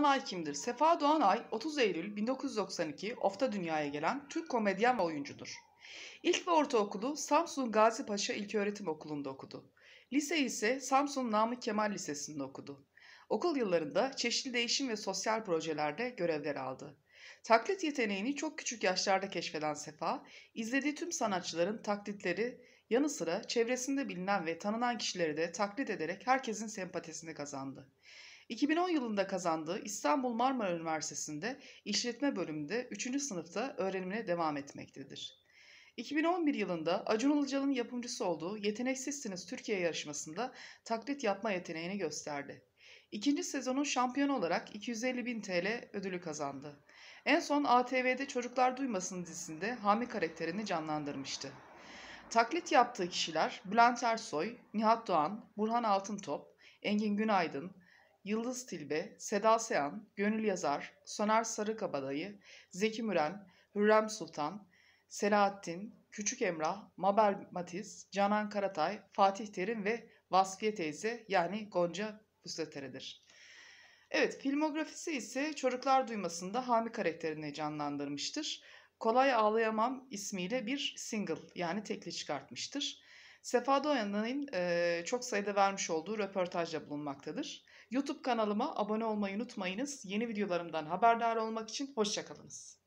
Doğanay kimdir? Sefa Doğanay 30 Eylül 1992 Of'ta dünyaya gelen Türk komedyen ve oyuncudur. İlk ve ortaokulu Samsun Gazi Paşa İlköğretim Okulu'nda okudu. Lise ise Samsun Namık Kemal Lisesi'nde okudu. Okul yıllarında çeşitli değişim ve sosyal projelerde görevler aldı. Taklit yeteneğini çok küçük yaşlarda keşfeden Sefa, izlediği tüm sanatçıların taklitleri yanı sıra çevresinde bilinen ve tanınan kişileri de taklit ederek herkesin sempatisini kazandı. 2010 yılında kazandığı İstanbul Marmara Üniversitesi'nde işletme bölümünde 3. sınıfta öğrenimine devam etmektedir. 2011 yılında Acun Ilıcalı'nın yapımcısı olduğu Yeteneksizsiniz Türkiye yarışmasında taklit yapma yeteneğini gösterdi. İkinci sezonun şampiyonu olarak 250 bin TL ödülü kazandı. En son ATV'de Çocuklar Duymasın dizisinde Hami karakterini canlandırmıştı. Taklit yaptığı kişiler Bülent Ersoy, Nihat Doğan, Burhan Altıntop, Engin Günaydın, Yıldız Tilbe, Seda Sayan, Gönül Yazar, Soner Sarıkabadayı, Zeki Müren, Hürrem Sultan, Selahattin, Küçük Emrah, Mabel Matiz, Canan Karatay, Fatih Terim ve Vasfiye Teyze yani Gonca Pusletere'dir. Evet, filmografisi ise Çocuklar Duyması'nda Hami karakterini canlandırmıştır. Kolay Ağlayamam ismiyle bir single yani tekli çıkartmıştır. Sefa Doğan'ın e, çok sayıda vermiş olduğu röportajla bulunmaktadır. YouTube kanalıma abone olmayı unutmayınız. Yeni videolarımdan haberdar olmak için hoşçakalınız.